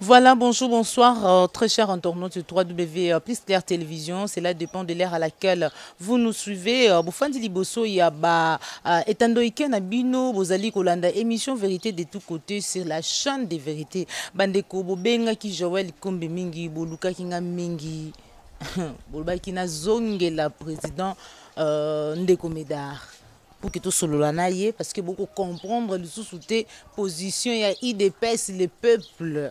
Voilà, bonjour, bonsoir, euh, très chers internautes de 3W euh, plus clair télévision. Cela dépend de l'ère à laquelle vous nous suivez. Euh, Boufandi Liboso, Yaba, Etando euh, Iken, Abino, Bozali Kolanda, émission Vérité de tous côtés sur la chaîne des vérités. Bandeko, Bobenga, Ki Joël, Kombe Mingi, Boluka Kinga Mingi, Bolbakina Zongela, président euh, Ndeko Medar. pour que tout solola na parce que beaucoup comprendre le sous-souté position ya IDPS le peuple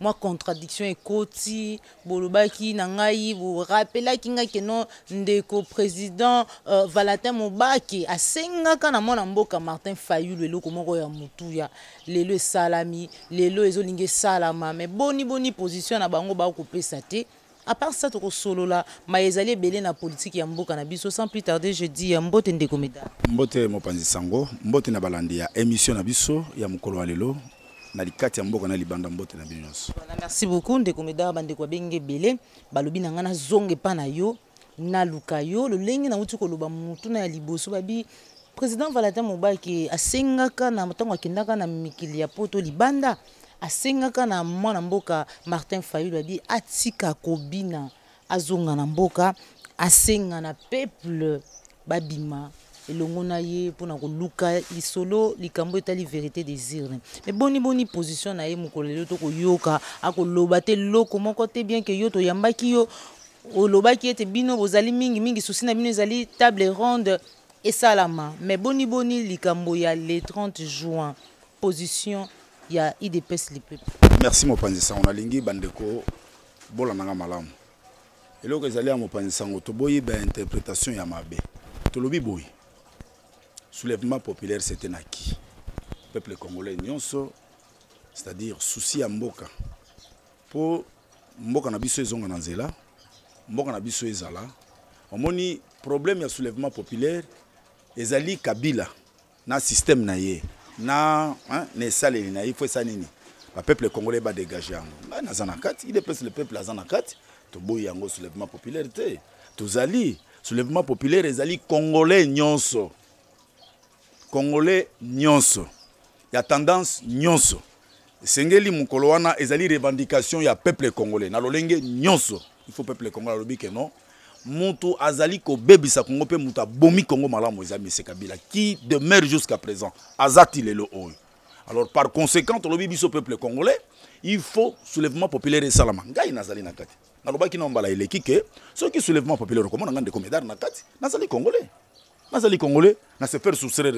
moi contradiction ekoti bolobaki na ngai borapelaki ngai keno ndeko président euh, valatin mobake asengaka na mona mboka martin fayulu eloko moko ya le lelo salami lelo ezolinge salama mais boni boni position na bango bakopesa te part ça tokosolola ma ezali belé na politique ya mboka na biso sans plus tarder je dis euh, mbote ndeko meda mbote mopanzi sango mbote na balandia émission na biso ya mukolo wa na likati ya mboka na libanda mbote na bino nyonso merci beaucoup ndeko medaka bandeko abenge ebele balobi na ngai nazonga epa na yo naluka yo lolenge nauti koloba motuna ya liboso babi président valentin mobaki asengaka na ntango akendaka na mikili ya poto libanda asengaka na mwana mboka martin fayulu abi atika kobina azonga na mboka asenga na peuple babima elongo na ye mpona koluka lisolo likambo etali vérité des urnes me boni boni position na ye mokolo lelo tokoyoka akoloba te loko moko te bien ke yo toyambaki yo olobaki ete bino bozali mingimingi susi na bino ezali table ronde esalama me boni boni likambo ya le 30 juin position ya idps lipepe merci mopanzi sango nalingi bandeko bolandanga malamu eloko ezali ya mopanzi sango toboyi bainterpretation ya mabe tolobi boye soulèvement populaire c'était naki peuple congolais nyonso c'est-à-dire souci ya mboka mpo mboka na biso ezonga na nzela mboka na biso ezala omoni problème ya soulèvement populaire ezali kabila na système na ye na hein, na esaleli na ye fo esa nini bapeuple congolais badégage yango ngai naza na kati idepese le peuple aza na kati toboyi yango soulèvement populaire te tozali soulèvement populaire ezali congolais nyonso congolais nyonso ya tendance nyonso esengeli mokolo wana ezali revendication ya peuple congolais na lolenge nyonso il faut peuple congolais alobi ke non moto azali kobebisa kongo mpe moto abomi kongo malamu eza mese kabila qui demeure jusqu'à présent aza ti lelo oyo alors par conséquent tolobi biso peuple congolais il faut soulèvement populaire esalama ngai nazali na kati nalobaki na mbala eleki ke soki soulèvement populaire okomona ngai ndeko médare na kati nazali congolais les congolais sous soustraire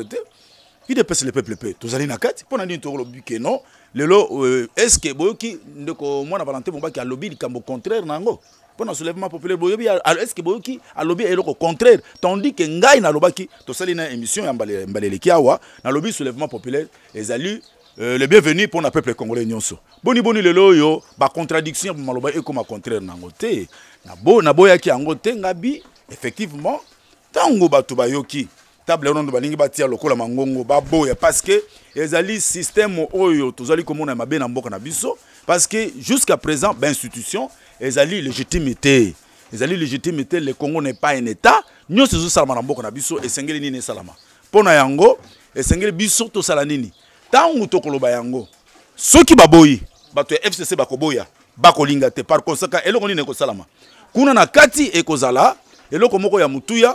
ils dépassent le peuple tous en na kati se na nini Le que non euh, ce que boyoki ndeko avez l'objet lobby le contraire n'ango. le mpo soulèvement populaire boyobi que boyoki et le contraire tandis vous ngai nalobaki tosali na émission ya le kiawa na lobby soulèvement populaire ezali euh, le bienvenu pour le peuple congolais nyonso boni boni lelo de contradiction maloba contraire na bo na ngabi effectivement ntango bato bayoki table ronde balingi batia lokola mangongo baboya parce que ezali système oyo tozali komona mabe na mboka na biso parce que jusqu'à présent institution ezali légitimité ezali légitimité le congo n'est pas un état nyonso ezosalama na mboka na biso esengeli nini esalama mpo na yango esengeli biso tosala nini tangu tokoloba yango soki baboyi bato ya fcc bakoboya bakolinga te par conséquent eloko nini salama. kuna na kati ekozala eloko moko ya mutuya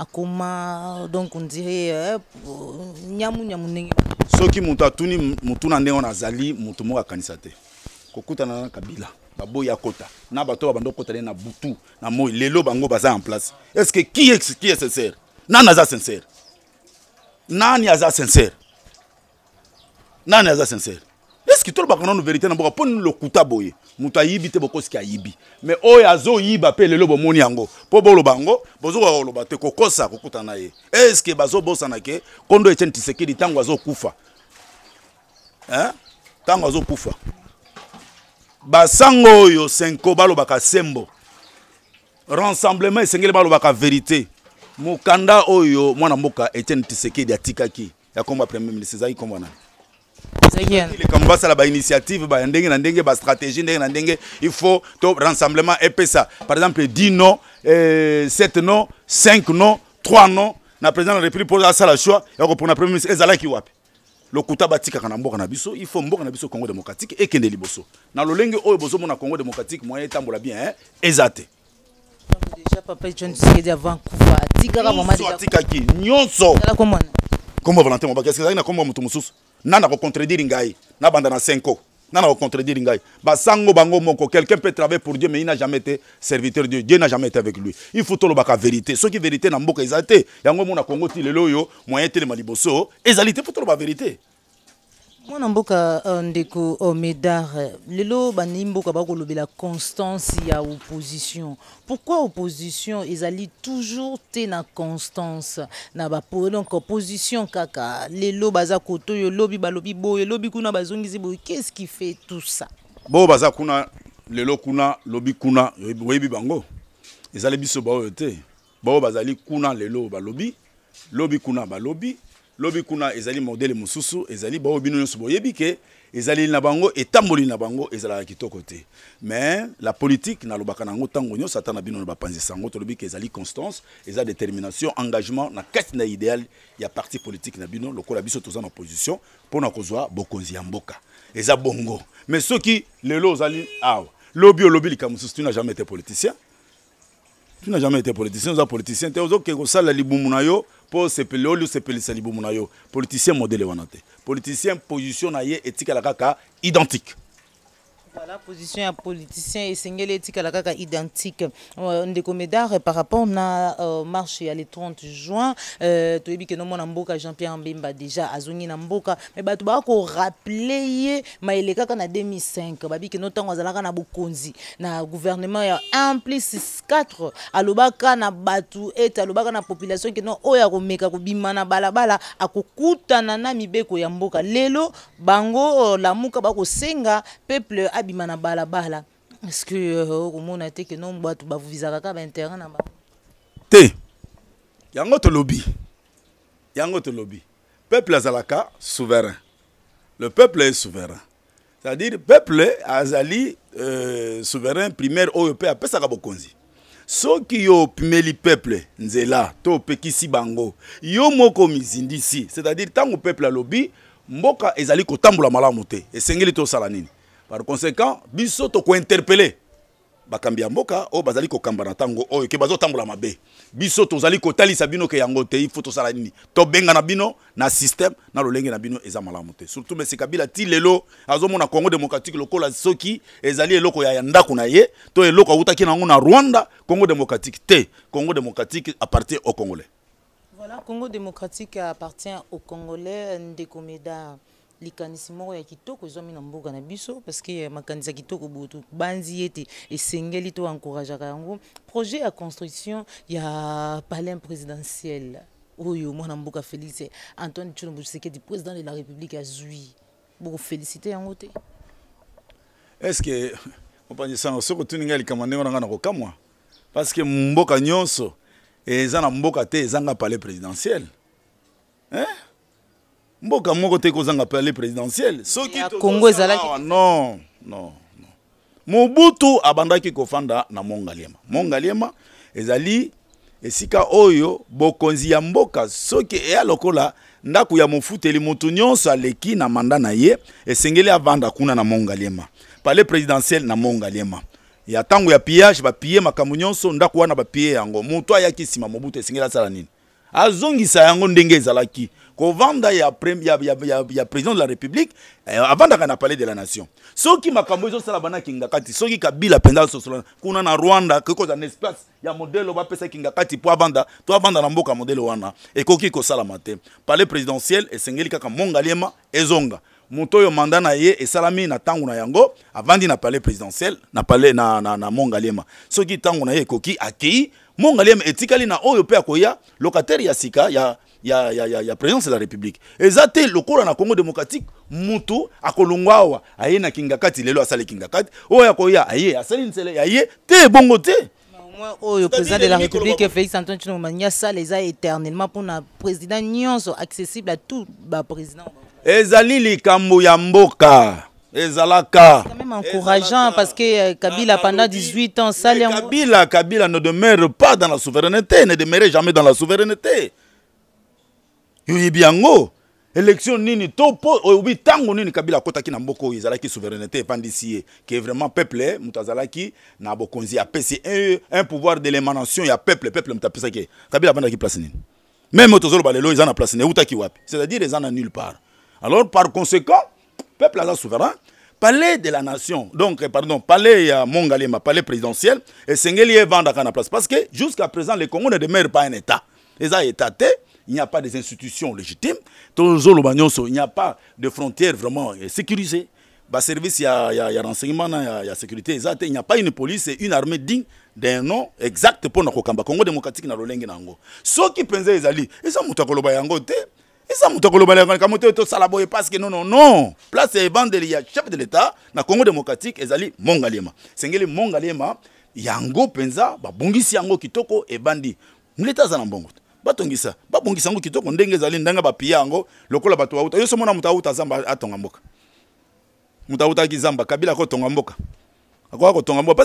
akoma donc on dirait euh, nyamu nyamu ndenge soki moto atuni motu na ndenge wana azali moto moko akanisa te kokutana na kabila baboyi akota na bato oyo babandi okota nde na butu na moi lelo bango baza en place est ce que qui est, qui est sincère nani aza sincère nani aza sincère nani aza sincère est ce que tolobaka nano vérité na mboka mpo nini lokuta boye moto ayibi te bokosi ayibi me oyo azoyiba mpe lelo bomoni yango mpo boloba yango bozokoka koloba te kokosa kokuta na ye eske bazobosana ke kondo etienne tisekedi ntango azokufa ntango azokufa basango oyo senko balobaka sembo rassemblement esengeli balobaka verité mokanda oyo mwana mboka etienne tisekedi atikaki ya kombo ya premier ministre ezalaki kombo nani likambo initiative, bainitiative ndenge na ndenge bastratégie ndenge na il faut to rassemblement épais. par exemple 10 non 7 non 5 non 3 non na président de la république mpo la choix pour la premier ministre ezalaki Le coup batika kana mboka na biso il faut mboka na biso congo démocratique ekende liboso na lolenge oyo bozomona congo démocratique moyen tambola bien avant. Hein, eza te atikaki nyonso kombo valentin mobaki ezalaki na Comment vous moto dit nana contredire. ngai nabanda na 5 nana kocontredire ngai sango bango moko quelqu'un peut travailler pour dieu mais il n'a jamais été serviteur de dieu dieu n'a jamais été avec lui il faut tolobaka vérité Ceux qui vérité na mboka eza te yango mona kongo ti lelo yo moyen telema liboso faut tout le toloba vérité mwana mboka euh, ndeko euh, médar lelo bandimi mboka bakolobela constance ya opposition pourquoi opposition ezali toujours te na constance na bapo donc opposition kaka lelo baza koto oyo elobi balobi boye lobi kuna bazongi boye qu'est-ce qui fait tout ça bo baza kuna lelo kuna lobi kuna webi bango ezali biso baoyo Bo baoyo bazali kuna lelo balobi lobi kuna balobi lobi kuna ezali modele mususu ezali bao bino nyonso boyebi ezali na bango etamboli na bango ezalaka kitoko te mais la politique na na yango tango nyonso ata na bino na bapanzisa yango tolobi ke ezali constance ezali détermination engagement na kati na idéal ya parti politique na bino lokola biso toza na opposition pona kozwa bokonzi ya mboka eza bongo mais soki lelo ezali awa lobi olobi likambo tu n'as jamais été politicien tu n'as jamais été politicien oza politicien te ozokende kosala libumu na yo mpo osepele oli osepelisa libumu na yo politicien modele wana te politicien position na ye etikala kaka identique Voilà, position ya politicien esengeli etikala kaka identique euh, ndeko médard par rapport na euh, marche ya le 30 juin euh, toyebi ke nomona mboka jean pierre mbemba déjà azongi na mboka Mais bato baa rappeler ye mayele kaka na 2005 babi ke no ntango azalaka na bokonzi na gouvernement ya 1 plus 4 alobaka na bato ete alobaka na population ke no oyo akomeka kobima na balabala akokutana na mibeko ya mboka lelo bango euh, lamuka bakosenga peuple abima na balabala parceke euh, okomona te keno bato bavuvizaka kaka bainteret na bango te yango tolobi yango tolobi peuple azalaka souverain le peuple est souverain c'est-à-dire peuple azali euh, souverain primaire oyo mpe apesaka bokonzi soki yo opimeli peuple nzela to opekisi bango yo moko omizindisi c'est-à-dire ntango peuple alobi mboka ezali kotambola malamu te esengeli tosala nini par conséquent biso tokointerpele bakambi ya mboka oyo bazali kokamba na ntango oyo ke bazotambola mabe biso tozali kotalisa bino ke yango te ifo tosala nini tobenga na bino na systeme na lolenge na bino eza malamu te surtout mese kabila ti lelo azomona congo démocratique lokola soki ezali eloko ya ndako na ye to eloko awutaki nango na rwanda congo démocratique te congo démocratique appartient au congolais voilà congo démocratique appartient au congolais ndekomedar likanisi ya kitoko mboka na biso parceke eh, makanisi ya kitoko banzi esengeli to projet ya construction ya palais présidentiel oyo mwana mboka félix eh, antoine que tshisekedi président de la république azwi bokofélicite yango te estce mopanzi sango ngai wana mboka nyonso mboka te ezanga palais présidentiel hein mboka moko te kozanga pale présidentielle soki congo ezalaki non non mobutu abandaki kofanda na mongaliema mongaliema ezali esika oyo bokonzi ya mboka soki eya lokola ndako ya mofuteli moto nyonso aleki na manda na ye esengeli avanda kuna na mongaliema palais présidentiel na mongaliema ya ntango ya pillage bapille makambo nyonso ndako wana bapille yango moto ayaki nsima mobutu esengeli asala nini azongisa yango ndenge ezalaki kovanda ya, ya, ya, ya, ya président de la république eh, avandaka na palais de la nation soki makambo ezosala banaki ngakati soki kabila mpenza asosola kuna na rwanda kokozala na espace ya modele bapesaki ngakati mpo avanda to avanda na mboka modèle wana ekoki la matin. palais présidentiel et singeli kaka mongaliema ezonga moto oyo manda na ye esalami na tangu na yango avant d'y parler présidentiel na, palais, na, na, na mongaliema soki tangu na ye ekoki akei mongaliema etikali na oyo pe akoya locataire ya sika ya il y a ya de la république le Le lokola en congo démocratique Il akolongwa awa il est là kati lelo asali kinga kati oyo akoya aye Sele, nsele aye te moins oh, le président de la république félix antoine tshilombo ça les a éternellement pour un président nyonso accessible à tout président. ezali likambo ya C'est quand même encourageant parce que euh, kabila pendant 18 ans ça les kabila kabila ne demeure pas dans la souveraineté ne demeure jamais dans la souveraineté yoyebi yango élection nini topo oyobi oh, ntango nini kabila akɔtaki na mboka oyo ezalaki souveraineté epandisi ye ke vraiment peuple hein, moto azalaki na bokonzi apesi un pouvoir de y ya peuple peuple moto apesaki kabila abandaki place nini même tozoloba lelo eza na place nini eutaki wapi c'est-à-dire eza na nulle part alors par conséquent peuple aza souverain palais de la nation donc eh, pardon palais ya mongalema palais présidentiel esengeli evandaka na place parce que jusqu'à présent le congo ne demeure pas un état eza état te il n'y a pas des institutions légitimes, il n'y a pas de frontières vraiment eh, sécurisées. Bas service, il y a, il y a, y a renseignement, hein, il y a, y a sécurité, exacte. il n'y a pas une police et une armée digne d'un nom exact pour le Congo démocratique. Ceux qui pensent les alliés, ils sont mutakoloba yango te. et ça akolobala yango likambo te tosala boye parce que non non non place il y a chef de l'état na congo démocratique ezali mongaliema esengeli mongaliema yango mpenza babongisi yango kitoko ebandi mleta aza na mbongo te batongisa babongisa yango kitoko ndenge ezali ndenge bapia yango lokola zamba atonga mboka kabila mboka kotonga mboka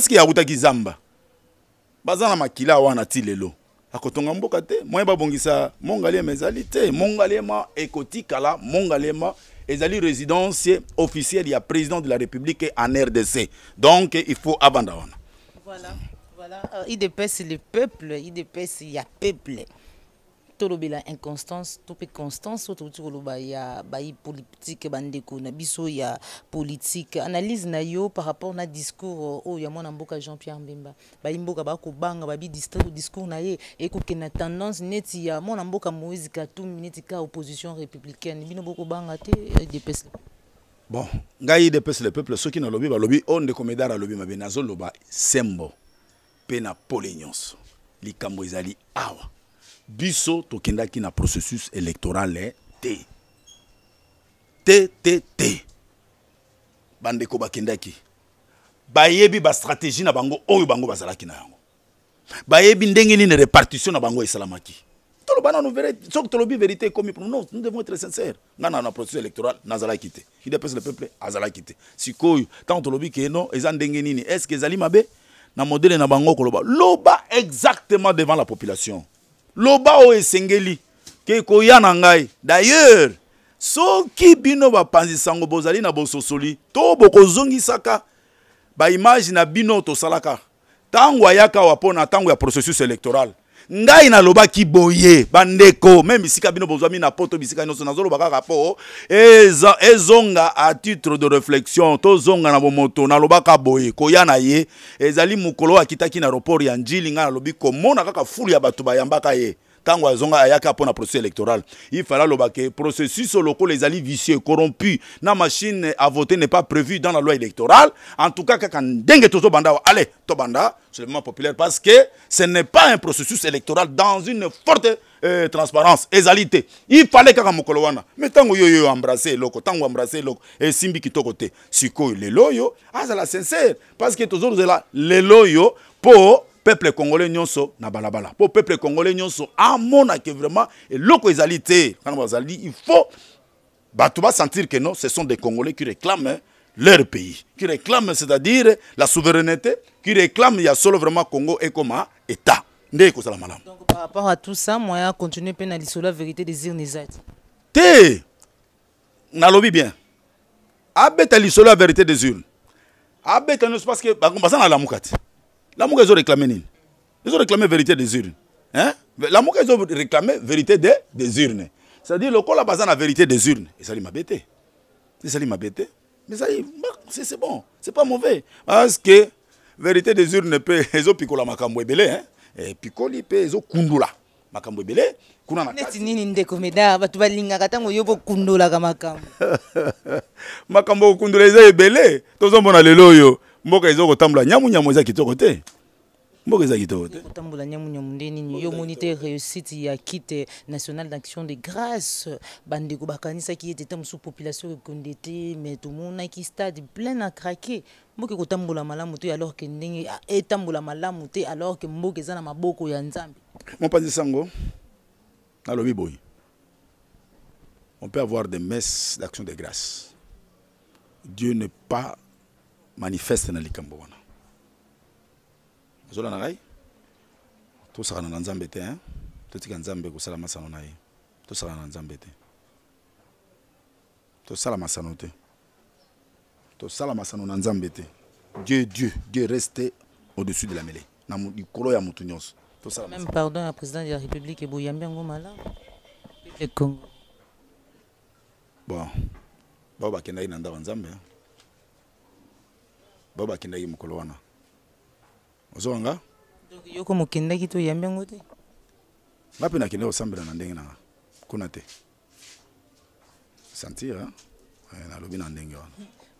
na makila akotonga mboka te moye babongisa mongalema ezali te mongalema mongalema résidence président de la république en rdc donc il faut abandonner voilà, voilà. Euh, le peuple idps ya peuple tolobela inconstance to mpe constance oyo tokoti koloba ya bayi politike bandeko na biso ya politique analyse na yo par rapport na discours oh, oyo ya mwana mboka jean pierre mbemba bayi mboka bakobanga babi discours na ye na tendance neti ya mwana mboka moïse katumi neti ka opposition républicaine bino banga te eh, dps bon ngai dps le peuple ceux qui na soki nalobi balobi oyo oh, ndeko medar alobi mabe nazoloba sembo mpe na pole nyonso likambo ezali awa biso tokendaki na processus t t te te Bande bandeko bakendaki bayebi stratégie na bango oyo bango bazalaki na yango bayebi ndenge ni répartition na bango esalamaki toloba nano soki tolobi vérité comme non nous devons être sincères nga na na processus électoral nazalaki te dépasse le peuple azalaki te sikoyo tant tolobi ke non ezan ndenge ni est ce que ezali mabe na modèle na bango koloba loba exactement devant la population loba oyo esengeli ke koya na ngai d'ailleurs soki bino bapanzi sango bozali na bososoli to bokozongisaka baimage na bino tosalaka ntango ayaka wa mpo na ntango ya processus électoral ngai nalobaki boye bandeko me bisika bino bozwami na po to bisika nyonso nazoloba kaka mpo ezonga a titre de réflexion tozonga na bomoto nalobaka boye koya na ye ezali mokolo akitaki na roport ya njili ngai nalobi komona kaka fulu ya bato bayambaka ye Il azonga Ayaka mpo na processus électoral ifala que le processus les alliés vicieux corrompus. La machine à voter n'est pas prévu dans la loi électorale en tout cas kaka ndenge banda allez ale banda populaire parce que ce n'est pas un processus électoral dans une forte euh, transparence ezali Il fallait kaka mokolo wana Mais ntango yo yo embrase eloko embrasser embrase que simbi kitoko te C'est azala sincère. parce que zela le loyo pour peuple congolais nyonso na balabala po peuple congolais nyonso amonake vraiment eloko ezali te kana bazali il faut bah, sentir sentir que non ce sont des congolais qui réclament hein, leur pays qui réclament c'est-à-dire la souveraineté qui réclament il y a solo vraiment congo comme état nde sala malamu donc par rapport à tout ça à continuer à na lisolo la vérité des nezati Té, nalobi bien abeta solo la vérité des urnes abeta nyonso parce que baza la Mukati. L'amour qu'ils ont réclamé, nini. ils ont réclamé vérité des urnes. Hein? L'amour qu'ils ont réclamé vérité des, des urnes. C'est-à-dire, le col a basé la vérité des urnes. Et ça, il m'a bêté. Et ça, il m'a bêté. Mais ça, c'est bon. C'est pas mauvais. Parce que vérité des urnes, ils ont picolé la macambo Hein? Et eh, picolé, ils ont kundula. Macambo ebele. kuna na neti nini ndeko meda bato balingaka ntango yo bokundolaka makambo makambo mboka ezo kotambola nyamu nyamu eza kitoko te mboka eza kitoko te kotambola nyamu nyamu nde nini yo moni te réussite ya kite national d'action de grâce bandeko bakanisaki ete ta mosusu population ekonde te mais tomonaki stade plein na craqué mboka ekotambola malamu te alors ke ndenge ah, etambola malamu te alors ke mboka eza na maboko ya nzambe mopanzi sango nalobi boye on peut avoir des messes d'action de grâce Dieu n'est pas manifeste na likambo wana ozolanda ngai tosakana na nzambe te hein? totika nzambe kosala masano na ye tosakana na nzambe te tosala masano te tosala masano na nzambe te dieu dieu dieu reste au-dessus de la mêlée na dikolo ya mutunyo nyonso même pardon à président de la république eboyambi yango malamu le congo bon bao bakendaki na ndako ya nzambe hein? bao bakendaki mokolo wana ozowanga donc yoko mokendaki to oyambi yango te nga mpe nakendaki kosambela na ndenge nanga kuna te sentir eh, nalobi na ndenge wana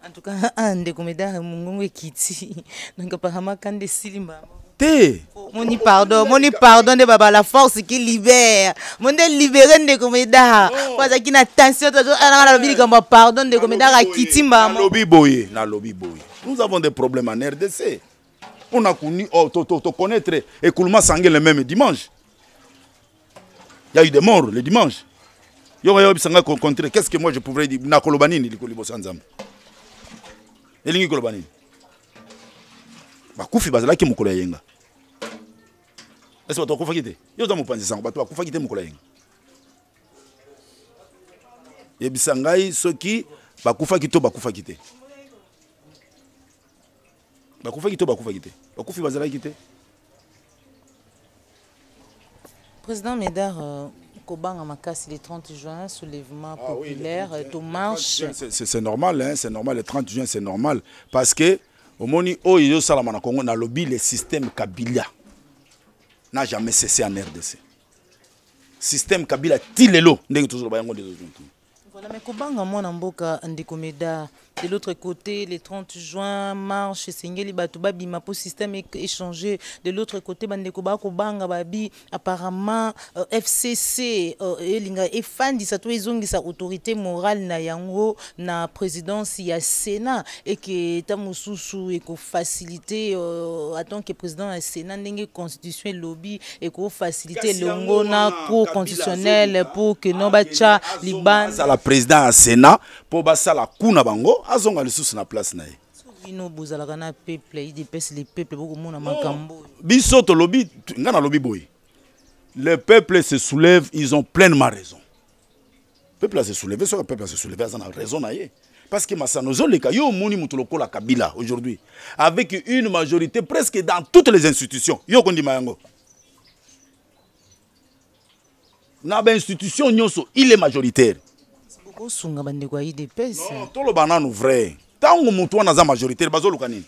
en tout cas a ah, ndeko medare mongongo ekiti donc apparemment kande esilimba te moni pardon moni pardon nde baba la force ki libere mo nde libere ndeko medar po oh. azalaki na tension ah, nalobi likambo ya pardon ndeko medar akiti mbamo nalobi boye nalobi boye Nous avons des problèmes en RDC. On a connu, oh, to, to, to connaître écoulement sanguin le même dimanche. Il y a eu des morts le dimanche. Qu'est-ce que moi je pourrais dire Nakolobanini, Likolibosanzam. Elingi Kolobanini. Bakufi bazalaki mukolo ya yenga. Est-ce que tu as fait Yo za mupanzi sango bato bakufa kite mukolo ya yenga. Yebisa ngai soki bakufa bah bakufa kite te président médard euh, kobanga makasi le 30 juin soulèvement ah, populaire oui, to marche c'est normal hein, c'est normal le 30 juin c'est normal parce que au omoni oyo oh, ezosalama na congo lobby le système kabila n'a jamais cessé en rdc système kabila ti lelo ndenge tozoloba yango des tozotuna voilà mais kobanga mwana mboka ndeko de l'autre côté le 30 juin marche singeli bato Bimapo, système échangé de l'autre côté bandeko bakobanga babi apparemment euh, fcc Linga, euh, efandisa to ezongisa autorité morale na yango na présidence ya sénat eke ta mosusu ekofacilité euh, que président ya sénat ndenge constitution elobi le le na cour constitutionnelle pour que no batya la président ya sénat mpo basala kuna bango azonga lisusu na place na ye biso tolobi nga nalobi boye le peuple se soulève ils ont pleinement raison peuple se soulevé soki peuple se soulevé aza na raison na parce que masano ozoleka yo omoni moto la kabila aujourd'hui avec une majorité presque dans toutes les institutions yo okondima yango na bainstitution nyonso il est majoritaire okosunga bandeko ya idps toloba nanu vrai ntango motu wana aza majorité bazoluka nini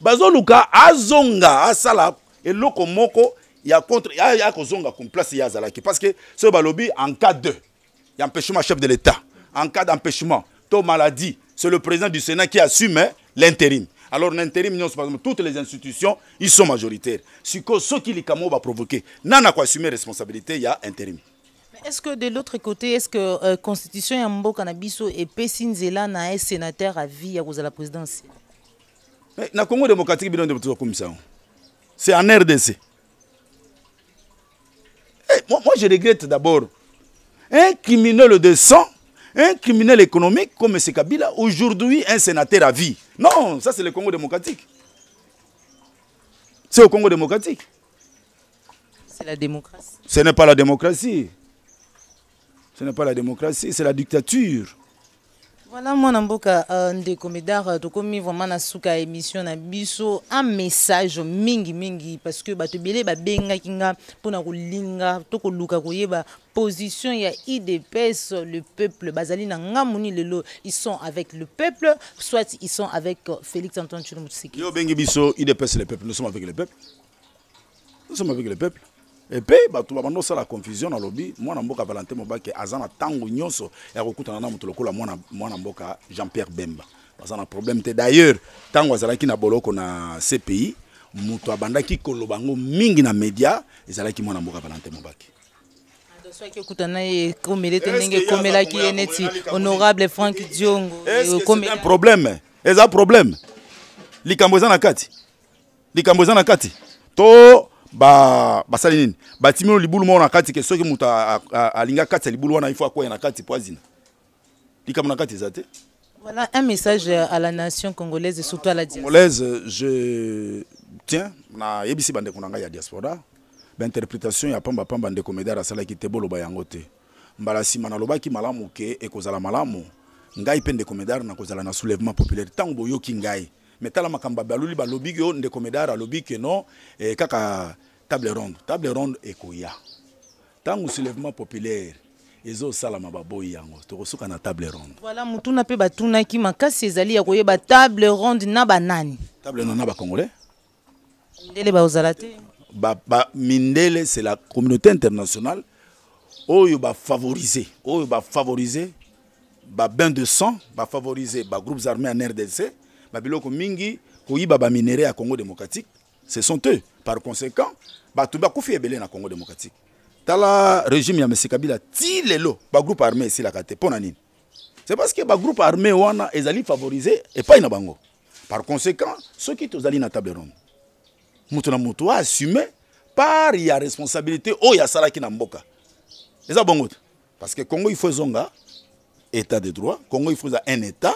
bazoluka azonga asala eloko moko ya contre a kozonga comme place ye azalaki parce que ce balobi en cas de ya empêchement chef de l'état en cas d'empêchement to maladie c'est le président du sénat qui assume l'intérim alors l'intérim nyonso par exemple toutes les institutions ils sont majoritaires qui soki va provoquer nana quoi assumer responsabilité Y a intérim est-ce que de l'autre côté, est-ce que euh, Constitution Yambo-Kanabiso et Pessin-Zela n'ont un sénateur à vie à la présidence le Congo démocratique c'est en RDC eh, moi, je regrette d'abord un criminel de sang un criminel économique comme M. Kabila, aujourd'hui un sénateur à vie. Non, ça c'est le Congo démocratique. C'est au Congo démocratique. C'est la démocratie. Ce n'est pas la démocratie. Ce n'est pas la démocratie, c'est la dictature. Voilà moi, mboka euh, ndeko medar tokomi vraiment na suka émission na biso un message mingi mingi parce que bato bah, bele kinga nga mpona linga to koluka koyeba position ya IDPS le peuple bazali na le ils sont avec le peuple soit ils sont avec euh, Félix Antoine Tshisekedi. Yo bengi biso le peuple nous sommes avec le peuple. Nous sommes avec le peuple. Et puis, bato babanda la confusion dans Moi, lobby. mboka je mobake à Valentin ntango nyonso ya kokutana na jean pierre bemba problème d'ailleurs Tango azalaki na boloko na cpi moto abandaki mingi na média ezalaki mwana mboka valentin ah, neti honorable frank un problème un problème to basali nini batimi no libulu moko na kati ke soki moto alingi akati ya libulu wana ifo akwaya na kati po azina likambo na kati eza te Voilà un message à la nation congolaise et surtout à la diaspora. Congolaise, je tiens, na yebisi bande konanga ya diaspora. L'interprétation ya pamba pamba ndeko medara sala ki tebolo bayango te. Mbala sima na lobaki malamu ke ekozala malamu. Ngai pe ndeko medara na kozala na soulèvement populaire tango boyoki ngai. Mais tala makamba baluli balobi yo ndeko medara lobi ke non eh, kaka table ronde table ronde ekoya tango soulèvement populaire salama baboyi yango tokosuka na table ronde voilà mutuna mpe batunaki makasi ezali ya koyeba table ronde na banani table ronde na ba mindele baozala te bamindele ba, c'est la communauté internationale oyo bafavorise oyo bafavorise babain de sang bafavorise bagroupes armés en rdc babiloko mingi koyiba baminere ya congo démocratique ce sont eux. Par conséquent, Batouba Koufi est belé dans le Congo démocratique. le régime ya M. Kabila tilelo ba groupe armé ici la groupe ponanine. C'est parce que le groupe armé est ezali favorisé et pas ina bango. Par conséquent, ceux qui dans la table ronde. Mutu na assumé par la responsabilité a ya qui na mboka. Eza bongo. Parce que le Congo il faut un état de droit, Congo il faut un état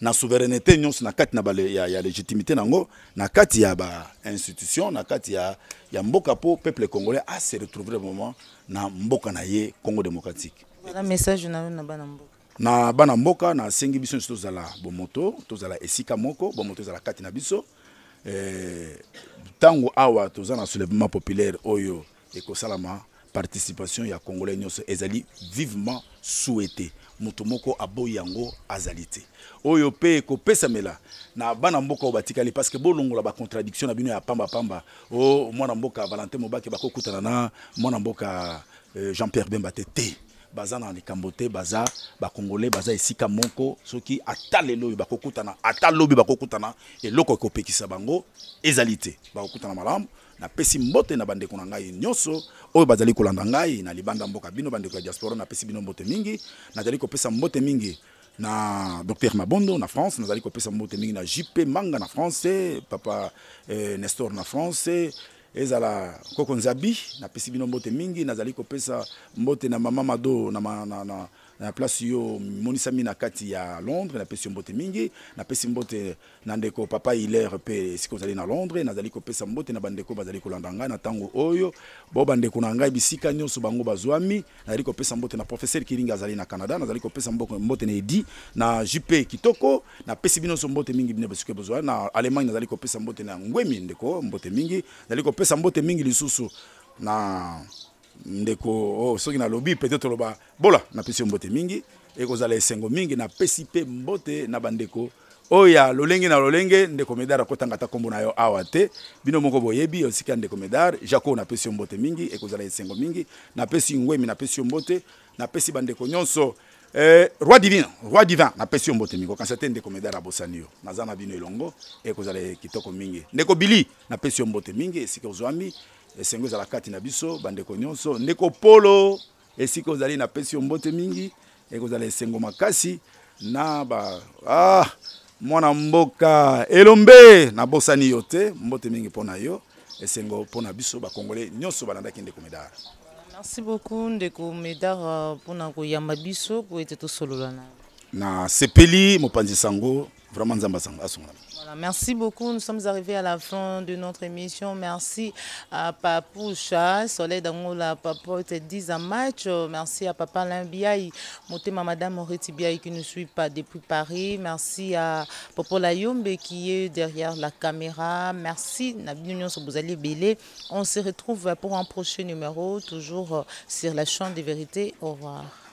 na souveraineté nyonso na kati na bale, ya, ya légitimité nango na kati ya ba institution na kati ya, ya mboka po peuple congolais a se retrouver moment na mboka na ye Congo démocratique voilà message na na bana mboka na bana mboka na sengi biso tozala bomoto tozala esika moko bomoto zala kati na biso eh, tango awa toza na soulèvement populaire oyo ekosalama participation ya congolais nyonso ezali vivement souhaité moto moko aboyi yango azali te oyo mpe ekopesamela na bana mboka oyo batikali parceke bolongola bacontradiction na bino ya pambapamba o oh, mwana mboka valentin mobake bakokutana na mwana mboka euh, jean pierre bemba te te baza na likambo te baza bakongole baza esika moko soki ata lelo oyo bakokutana ata lobi bakokutana eloko ekopekisa bango ezali te bakokutana malamu napesi mbote na bandeko na ngai nyonso oyo bazali kolanda ngai na libanda mboka bino bandeko ya diaspora napesi bino mbote mingi nazali kopesa mbote mingi na docteur mabondo na france nazali kopesa mbote mingi na jp manga na france papa eh, nestor na france ezala koko nzabi napesi bino mbote mingi nazali kopesa mbote na mama mado na, na, na, na na place oyo monisami na kati ya londres napesi yo mbote mingi napesi mbote na ndeko papa hilaire mpe esika ozali na londres nazali kopesa mbote na bandeko bazali kolanda ngai na ntango oyo bo bandeko na ngai bisika nyonso bango bazwami nazali kopesa mbote na professeur kiringa azali na canada nazali kopesa mbote na edi na jp kitoko napesi bino nyonso mbote mingi bino basika bozwa na allemagne nazali kopesa mbote na ngwemi ndeko mbote mingi nazali kopesa mbote mingi lisusu na ndeko oh, soki nalobi peut-être toloba bola napesi yo mbote mingi ekozala esengo mingi napesi mpe mbote na bandeko oyo ya lolenge na lolenge ndeko medar akotanga ata nkombo na yo awa te bino moko boyebi osika ndeko medar jako napesi yo mbote mingi ekozala esengo mingi napesi ngwemi napesi yo mbote napesi bandeko nyonso Eh, roi divin roi divin napesi yo mbote mingi okanisa te ndeko medar abosani yo naza na bino elongo ekozala kitoko mingi ndeko bili napesi yo mbote mingi esika ozwami esengo ezala kati na biso bandeko nyonso ndeko polo esika ozali napesi yo mbote mingi ekozala esengo makasi na ba ah, mwana mboka elombe nabosani yo te mbote mingi mpo na yo esengo mpo na biso bakongole nyonso balandaki ndeko medar merci beaucoup ndeko medar mpona koyamba biso po ete tosolola na na sepeli mopanzi sango merci beaucoup. Nous sommes arrivés à la fin de notre émission. Merci à Papoucha, Soleil Dangola, Papote, 10 match. Merci à Papa Limbiaï, Motema Madame qui ne suit pas depuis Paris. Merci à Popola qui est derrière la caméra. Merci vous allez On se retrouve pour un prochain numéro, toujours sur la Chambre des vérités. Au revoir.